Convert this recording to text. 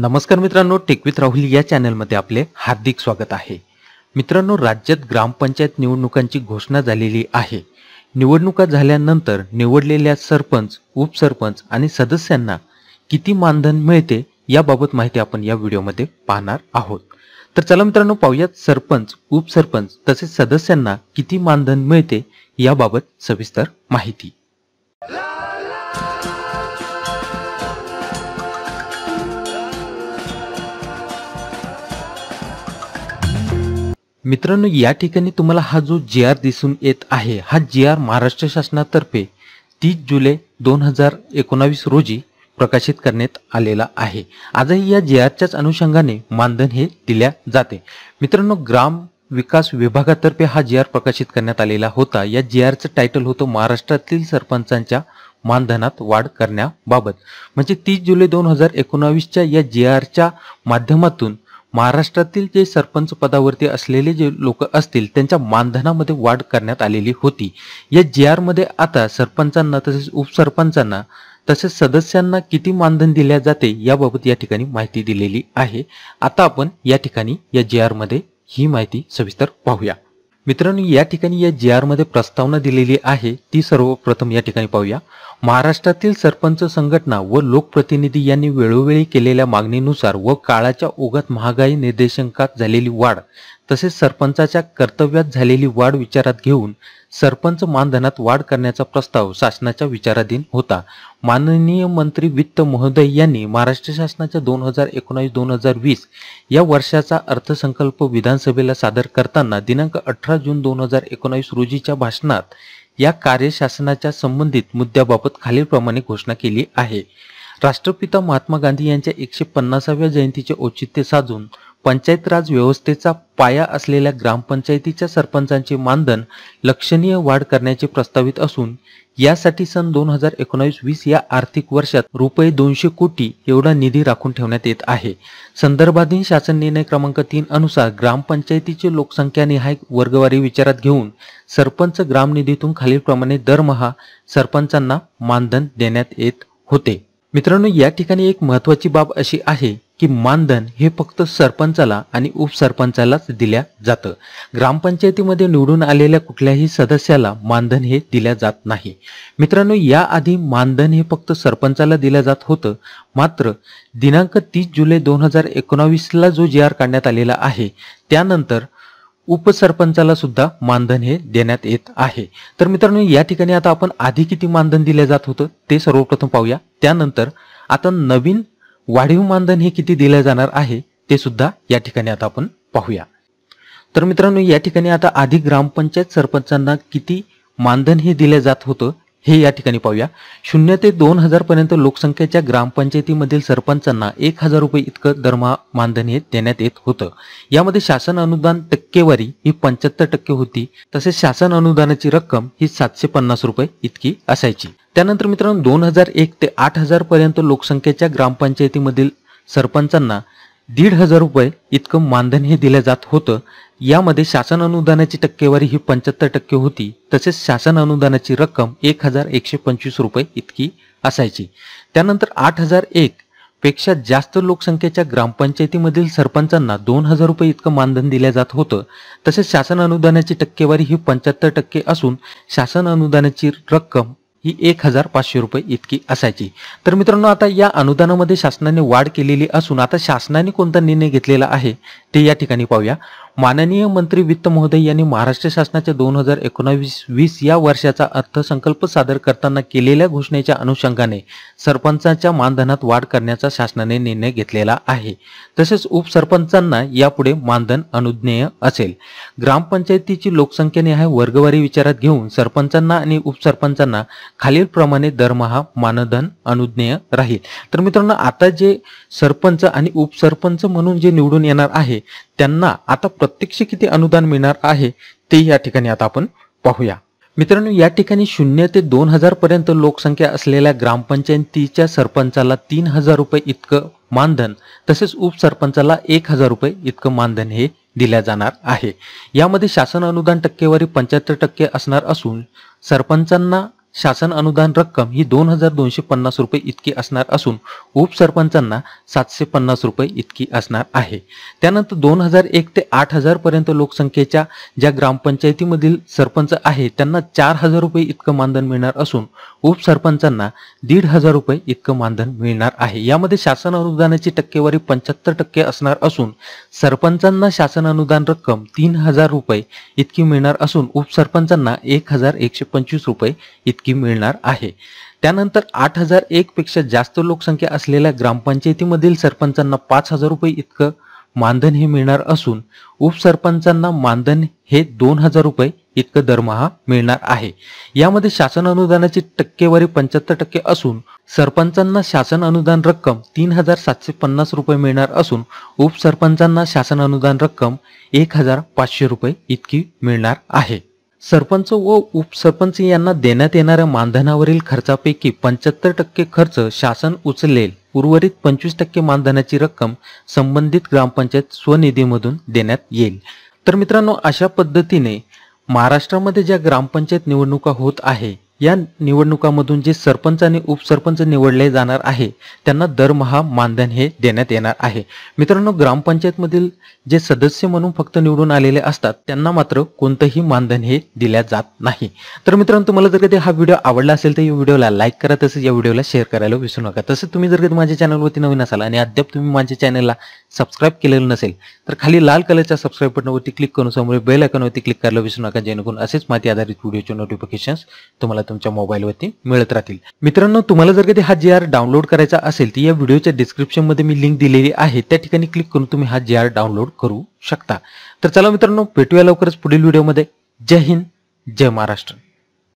नमस्कार मित्रांनो टेकवित राहुल या चॅनलमध्ये आपले हार्दिक स्वागत आहे मित्रांनो राज्यात ग्रामपंचायत निवडणुकांची घोषणा झालेली आहे निवडणुका झाल्यानंतर निवडलेल्या सरपंच उपसरपंच आणि सदस्यांना किती मानधन मिळते याबाबत माहिती आपण या व्हिडिओमध्ये पाहणार आहोत तर चला मित्रांनो पाहूयात सरपंच उपसरपंच तसेच सदस्यांना किती मानधन मिळते याबाबत सविस्तर माहिती मित्रांनो या ठिकाणी तुम्हाला हा जो जी आर दिसून येत आहे हा जी आर महाराष्ट्र शासनातर्फे तीस जुलै दोन हजार एकोणावीस रोजी प्रकाशित करण्यात आलेला आहे आजही या जे आरच्याच अनुषंगाने मानधन हे दिल्या जाते मित्रांनो ग्राम विकास विभागातर्फे हा जी आर प्रकाशित करण्यात आलेला होता या जी आरचं टायटल होतं महाराष्ट्रातील सरपंचांच्या मानधनात वाढ करण्याबाबत म्हणजे तीस जुलै दोन हजार एकोणावीसच्या या जी आरच्या माध्यमातून महाराष्ट्रातील जे सरपंच पदावरती असलेले जे लोक असतील त्यांच्या मानधनामध्ये वाढ करण्यात आलेली होती या जी आरमध्ये आता सरपंचांना तसेच उपसरपंचांना तसेच सदस्यांना किती मानधन दिले जाते याबाबत या ठिकाणी माहिती दिलेली आहे आता आपण या ठिकाणी या जी आरमध्ये ही माहिती सविस्तर पाहूया मित्रांनो या ठिकाणी या जी मध्ये प्रस्तावना दिलेली आहे ती सर्वप्रथम या ठिकाणी पाहूया महाराष्ट्रातील सरपंच संघटना व लोकप्रतिनिधी यांनी वेळोवेळी केलेल्या मागणीनुसार व काळाच्या ओघात महागाई निर्देशांकात झालेली वाढ तसेच सरपंचाच्या कर्तव्यात झालेली वाढ विचारात घेऊन सरपंच मानधनात वाढ करण्याचा प्रस्ताव शासनाच्या विचाराधीन होता माननीय मंत्री वित्त महोदय यांनी महाराष्ट्र शासनाच्या दोन हजार एकोणावीस दोन हजार वीस या वर्षाचा अर्थसंकल्प विधानसभेला सादर करताना दिनांक अठरा जून दोन हजार एकोणावीस रोजीच्या भाषणात या कार्यशासनाच्या संबंधित मुद्द्याबाबत खालीलप्रमाणे घोषणा केली आहे राष्ट्रपिता महात्मा गांधी यांच्या एकशे पन्नासाव्या जयंतीचे औचित्य साधून पंचायत राज व्यवस्थेचा पाया असलेल्या ग्रामपंचायतीच्या सरपंचांचे मानधन लक्षणीय वाढ करण्याचे प्रस्तावित असून यासाठी सन दोन हजार एकोणावीस वीस या आर्थिक वर्षात रुपये दोनशे कोटी एवढा निधी राखून ठेवण्यात येत आहे संदर्भाधीन शासन निर्णय क्रमांक तीन अनुसार ग्रामपंचायतीचे लोकसंख्या निहाय वर्गवारी विचारात घेऊन सरपंच ग्राम निधीतून खालीलप्रमाणे दरमहा सरपंचांना मानधन देण्यात येत होते मित्रांनो या ठिकाणी एक महत्वाची बाब अशी आहे की मानधन हे फक्त सरपंचाला आणि उपसरपंचालाच दिल्या जातं ग्रामपंचायतीमध्ये निवडून आलेल्या कुठल्याही सदस्याला मानधन हे दिल्या जात नाही मित्रांनो याआधी मानधन हे फक्त सरपंचाला दिलं जात होतं मात्र दिनांक तीस जुलै दोन हजार जो जी आर काढण्यात आलेला आहे त्यानंतर उपसरपंचाला सुद्धा मानधन हे देण्यात येत आहे तर मित्रांनो या ठिकाणी आता आपण आधी किती मानधन दिले जात होतं ते सर्वप्रथम पाहूया त्यानंतर आता नवीन वाढीव मानधन हे किती दिले जाणार आहे ते सुद्धा या ठिकाणी आता आपण पाहूया तर मित्रांनो या ठिकाणी आता आधी ग्रामपंचायत सरपंचांना किती मानधन हे दिले जात होतं हे या ठिकाणी पाहूया शून्य ते दोन पर्यंत लोकसंख्येच्या ग्रामपंचायतीमधील सरपंचांना एक हजार रुपये इतकं दरमहा मानधन हे देण्यात येत होतं यामध्ये शासन अनुदान टक्केवारी ही पंच्याहत्तर टक्के होती तसेच शासन अनुदानाची रक्कम ही सातशे पन्नास रुपये इतकी असायची त्यानंतर मित्रांनो दोन हजार एक ते आठ हजारपर्यंत लोकसंख्येच्या ग्रामपंचायतीमधील सरपंचांना दीड हजार रुपये इतकं मानधन हे दिलं जात होतं यामध्ये शासन अनुदानाची टक्केवारी ही पंच्याहत्तर टक्के होती तसेच शासन अनुदानाची रक्कम एक हजार एकशे पंचवीस रुपये इतकी असायची त्यानंतर आठ हजार एक पेक्षा जास्त लोकसंख्येच्या ग्रामपंचायतीमधील सरपंचांना दोन हजार रुपये इतकं मानधन दिले जात होतं तसेच शासन अनुदानाची टक्केवारी ही पंच्याहत्तर टक्के असून शासन अनुदानाची रक्कम ही एक हजार पाचशे रुपये इतकी असायची तर मित्रांनो आता या अनुदानामध्ये शासनाने वाढ केलेली असून आता शासनाने कोणता निर्णय घेतलेला आहे ते या ठिकाणी पाहूया माननीय मंत्री वित्त महोदय यांनी महाराष्ट्र शासनाच्या दोन हजार एकोणावीस वीस या वर्षाचा अर्थसंकल्प सादर करताना केलेल्या घोषणेच्या अनुषंगाने सरपंचांच्या मानधनात वाढ करण्याचा शासनाने निर्णय घेतलेला आहे तसेच उपसरपंचांना यापुढे मानधन अनुज्ञेय असेल ग्रामपंचायतीची लोकसंख्याने आहे वर्गवारी विचारात घेऊन सरपंचांना आणि उपसरपंचांना खालीलप्रमाणे दरमहा मानधन अनुज्ञेय राहील तर मित्रांनो आता जे सरपंच आणि उपसरपंच म्हणून जे निवडून येणार आहे त्यांना आता प्रत्यक्ष किती अनुदान मिळणार आहे ते या ठिकाणी आता आपण पाहूया मित्रांनो या ठिकाणी शून्य ते दोन हजार पर्यंत लोकसंख्या असलेल्या ग्रामपंचायतीच्या सरपंचाला तीन हजार रुपये इतकं मानधन तसेच उपसरपंचाला एक हजार रुपये इतकं मानधन हे दिल्या जाणार आहे यामध्ये शासन अनुदान टक्केवारी पंच्याहत्तर टक्के असणार असून सरपंचांना शासन अनुदान रक्कम ही दोन हजार दोनशे पन्नास रुपये इतकी असणार असून उपसरपंचांना सातशे पन्नास रुपये इतकी असणार आहे त्यानंतर दोन हजार एक ते आठ पर्यंत लोकसंख्येच्या ज्या ग्रामपंचायतीमधील सरपंच आहे त्यांना चार हजार रुपये इतकं मानधन मिळणार असून उपसरपंचांना दीड हजार रुपये इतकं मानधन मिळणार आहे यामध्ये शासन अनुदानाची टक्केवारी पंच्याहत्तर टक्के असणार असून सरपंचांना शासन अनुदान रक्कम तीन हजार रुपये इतकी मिळणार असून उपसरपंचांना एक हजार एकशे पंचवीस रुपये इतकी इतकी मिळणार आहे त्यानंतर आठ हजार एक पेक्षा जास्त लोकसंख्या असलेल्या ग्रामपंचायतीमधील सरपंचांना पाच हजार रुपये इतकं मानधन हे मिळणार असून उपसरपंचांना मानधन हे दोन हजार रुपये इतकं दरमहा मिळणार आहे यामध्ये शासन अनुदानाची टक्केवारी पंच्याहत्तर टक्के असून सरपंचांना शासन अनुदान रक्कम तीन हजार सातशे पन्नास रुपये मिळणार असून उपसरपंचांना शासन अनुदान रक्कम एक हजार पाचशे रुपये इतकी मिळणार आहे सरपंच व उपसरपंच यांना देण्यात येणाऱ्या मानधनावरील खर्चापैकी पंच्याहत्तर टक्के खर्च शासन उचलेल उर्वरित पंचवीस टक्के मानधनाची रक्कम संबंधित ग्रामपंचायत स्वनिधीमधून देण्यात येईल तर मित्रांनो अशा पद्धतीने महाराष्ट्रामध्ये ज्या ग्रामपंचायत निवडणुका होत आहे या निवडणुकामधून जे सरपंच आणि उपसरपंच निवडले जाणार आहे त्यांना दरमहा मानधन हे देण्यात येणार आहे मित्रांनो ग्रामपंचायतमधील जे सदस्य म्हणून फक्त निवडून आलेले असतात त्यांना मात्र कोणतंही मानधन हे दिल्या जात नाही तर मित्रांनो तुम्हाला जर कधी हा व्हिडिओ आवडला असेल तर या व्हिडिओला लाईक करा तसेच या व्हिडिओला शेअर करायला विसरू नका तसेच तुम्ही जर कधी माझ्या चॅनलवरती नवीन असाल आणि अद्याप तुम्ही माझ्या चॅनलला सबस्क्राईब केलेलं नसेल तर खाली लाल कलरच्या सबस्क्राईब बटनवरती क्लिक करून समोर बेल आयकॉनवरती क्लिक करायला विसरू नका जेणेकरून असेच माहिती आधारित व्हिडिओचे नोटिफिकेशन्स तुम्हाला तुमच्या मोबाईलवरती मिळत राहतील मित्रांनो तुम्हाला जर कधी हा जी आर डाउनलोड करायचा असेल तर या व्हिडिओच्या डिस्क्रिप्शन मध्ये मी लिंक दिलेली आहे त्या ठिकाणी क्लिक करून तुम्ही हा जी आर डाउनलोड करू शकता तर चला मित्रांनो भेटूया लवकरच पुढील व्हिडिओमध्ये जय हिंद जय महाराष्ट्र